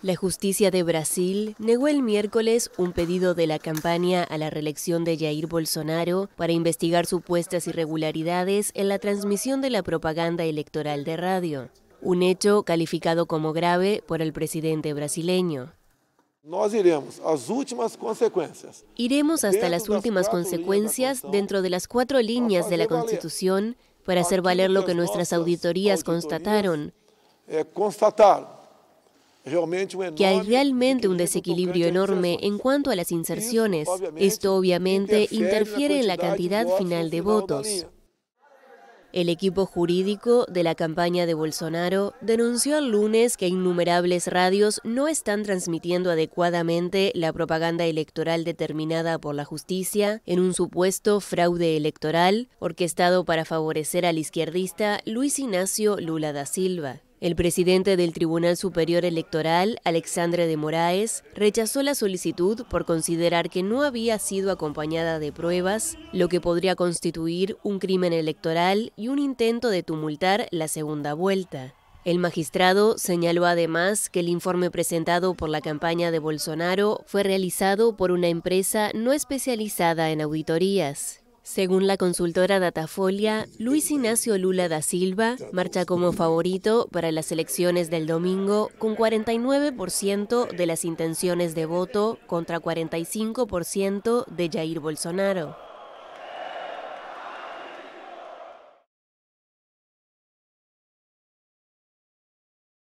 La justicia de Brasil negó el miércoles un pedido de la campaña a la reelección de Jair Bolsonaro para investigar supuestas irregularidades en la transmisión de la propaganda electoral de radio, un hecho calificado como grave por el presidente brasileño. iremos Iremos hasta las últimas consecuencias dentro de las cuatro líneas de la Constitución para hacer valer lo que nuestras auditorías constataron que hay realmente un desequilibrio este enorme en cuanto a las inserciones. Esto obviamente interfiere en la cantidad final de votos. El equipo jurídico de la campaña de Bolsonaro denunció el lunes que innumerables radios no están transmitiendo adecuadamente la propaganda electoral determinada por la justicia en un supuesto fraude electoral orquestado para favorecer al izquierdista Luis Ignacio Lula da Silva. El presidente del Tribunal Superior Electoral, Alexandre de Moraes, rechazó la solicitud por considerar que no había sido acompañada de pruebas, lo que podría constituir un crimen electoral y un intento de tumultar la segunda vuelta. El magistrado señaló además que el informe presentado por la campaña de Bolsonaro fue realizado por una empresa no especializada en auditorías. Según la consultora Datafolia, Luis Ignacio Lula da Silva marcha como favorito para las elecciones del domingo con 49% de las intenciones de voto contra 45% de Jair Bolsonaro.